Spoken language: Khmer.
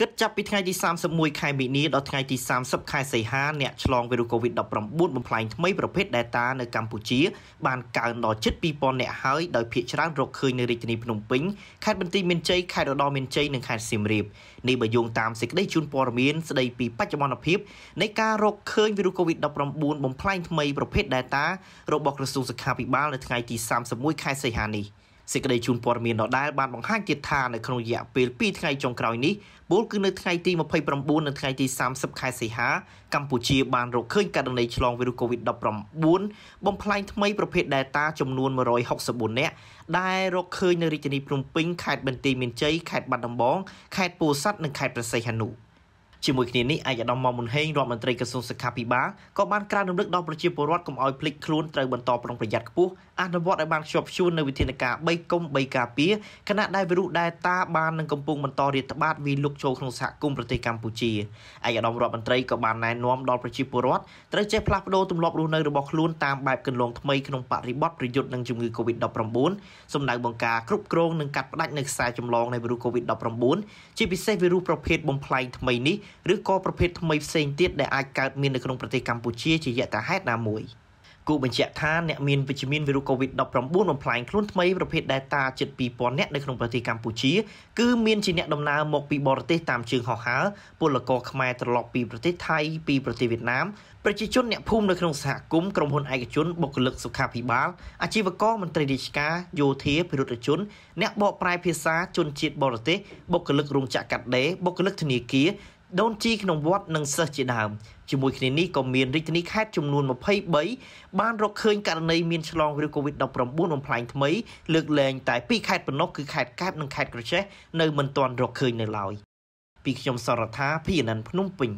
គិតចាប់ពីថ្ងៃទី31ខែមីនាដល់ថ្ងៃទី30ខែសីហាអ្នកឆ្លងវីរុសកូវីដ -19 បំផ្លាញថ្មីប្រភេទ Delta នៅកម្ពុជាបានកើនដល់ជិត2000អ្នកហើយដោយភាគច្រើនរកឃើញនៅរាជធានីភ្នំពេញខេត្តបន្ទាយមានជ័យខេត្តឧត្តរមានជ័យនិងខេត្តសៀមរាបនេះបើយោងតាមសេចក្តីជូនព័ត៌មានស្តីពីបច្ចុប្បន្នភាពនៃការរកឃើញវីរុសកូវីដ -19 បំផ្លាញថ្មីប្រភេទ Delta របស់ក្រសួងសុខាភិបាលនៅថ្ងៃទី31ខែសីហានេះ។សេចក្តីជូនព័ត៌មានដដែលបានបង្ហាញទៀតថានៅក្នុងរយៈពេល2ថ្ងៃចុងក្រោយនេះពលគឺនៅថ្ងៃទី29និងថ្ងៃទី30ខែសីហាកម្ពុជាបាន រកឃើញករណីឆ្លងវីរុស COVID-19 បំផ្លែងថ្មីប្រភេទ Delta ចំនួន164នាក់ដែលរកឃើញនៅរាជធានីភ្នំពេញខេត្តបន្ទាយមានជ័យខេត្តបាត់ដំបងខេត្តពោធិ៍សាត់និងខេត្តព្រះសីហនុ។ជាមួយគ្នានេះឯកឧត្តមមុនហេងរដ្ឋមន្ត្រីក្រសួងសុខាភិបាលក៏បានក្រើនរំលឹកដល់ប្រជាពលរដ្ឋកុំឲ្យភ្លេចខ្លួនត្រូវបន្តប្រុងប្រយ័ត្នខ្ពស់អនុវត្តឲ្យបានខ្ជាប់ខ្ជួននៅវិធានការ3កុំ3ការពារគណៈដែលវីរុសដែលតាបាននឹងកំពុងបន្តរាតត្បាតវាលុកចូលក្នុងសហគមន៍ប្រទេសកម្ពុជាឯកឧត្តមរដ្ឋមន្ត្រីក៏បានណែនាំដល់ប្រជាពលរដ្ឋត្រូវចេះផ្លាស់ប្ដូរទម្លាប់រស់នៅរបស់ខ្លួនតាមបែបគន្លងថ្មីក្នុងបរិបទប្រយុទ្ធនឹងជំងឺ Covid-19 សំដៅបង្ការគ្រប់គ្រងនិងកាត់ផ្តាច់នៅខ្សែចម្លងនៃវីរុស Covid-19 ជាពិសេសវីរុសប្រភេទបំផ្លែងថ្មីនេះឬក៏ប្រភេទថ្មីផ្សេងទៀតដែលអាចកើតមាននៅក្នុងប្រទេសកម្ពុជាជាយថាហេតុណាមួយគូបញ្ជាក់ថាអ្នកមានវិជ្ជមានវីរុស COVID-19 បំផ្លាញខ្លួនថ្មីប្រភេទ Delta ជិត2000នាក់នៅក្នុងប្រទេសកម្ពុជាគឺមានជាអ្នកដំណើរមកពីបរទេសតាមជើងហោះហើរពលករខ្មែរត្រឡប់ពីប្រទេសថៃពីប្រទេសវៀតណាមប្រជាជនអ្នកភូមិនៅក្នុងសហគមន៍ក្រុមហ៊ុនឯកជនបុគ្គលិកសុខាភិបាលអាជីវករមន្ត្រីរាជការយោធាភិរុទ្ធជនអ្នកបកប្រែភាសាជនជាតិបរទេសបុគ្គលិករោងចក្រកាត់ដេរបុគ្គលិកធនាគារដូនជីក្នុងវត្តនិងសិស្សជាដើមជាមួយគ្នានេះក៏មានរាជធានីខេត្តចំនួន23បានរកឃើញករណីមានឆ្លងឬ COVID-19 បំផ្លាញថ្មីលើកលែងតែ2ខេត្តប៉ុណ្ណោះគឺខេត្តកែបនិងខេត្តក្រចេះនៅមិនទាន់រកឃើញនៅឡើយពីខ្ញុំសរថាភីអនន្តភ្នំពេញ